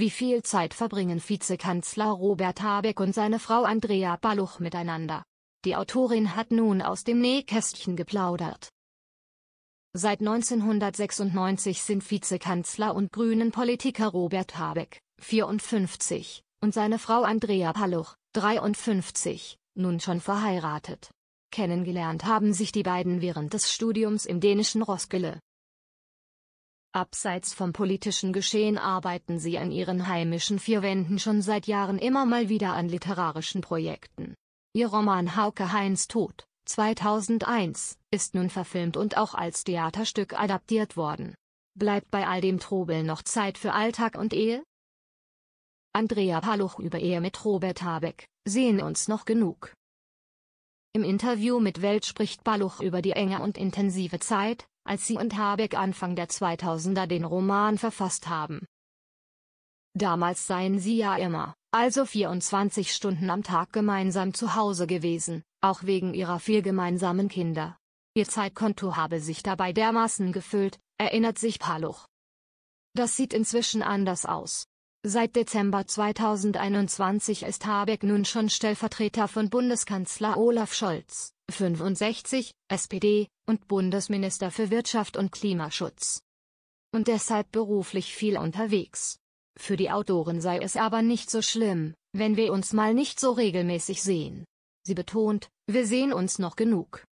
Wie viel Zeit verbringen Vizekanzler Robert Habeck und seine Frau Andrea Baluch miteinander? Die Autorin hat nun aus dem Nähkästchen geplaudert. Seit 1996 sind Vizekanzler und Grünen-Politiker Robert Habeck, 54, und seine Frau Andrea Baluch, 53, nun schon verheiratet. Kennengelernt haben sich die beiden während des Studiums im dänischen Roskilde. Abseits vom politischen Geschehen arbeiten sie an ihren heimischen vier Wänden schon seit Jahren immer mal wieder an literarischen Projekten. Ihr Roman Hauke Heinz Tod 2001 ist nun verfilmt und auch als Theaterstück adaptiert worden. Bleibt bei all dem Trubel noch Zeit für Alltag und Ehe? Andrea Paluch über Ehe mit Robert Habeck, sehen uns noch genug. Im Interview mit Welt spricht Paluch über die enge und intensive Zeit, als sie und Habeck Anfang der 2000er den Roman verfasst haben. Damals seien sie ja immer, also 24 Stunden am Tag gemeinsam zu Hause gewesen, auch wegen ihrer vier gemeinsamen Kinder. Ihr Zeitkonto habe sich dabei dermaßen gefüllt, erinnert sich Paluch. Das sieht inzwischen anders aus. Seit Dezember 2021 ist Habeck nun schon Stellvertreter von Bundeskanzler Olaf Scholz. 65, SPD, und Bundesminister für Wirtschaft und Klimaschutz. Und deshalb beruflich viel unterwegs. Für die Autoren sei es aber nicht so schlimm, wenn wir uns mal nicht so regelmäßig sehen. Sie betont, wir sehen uns noch genug.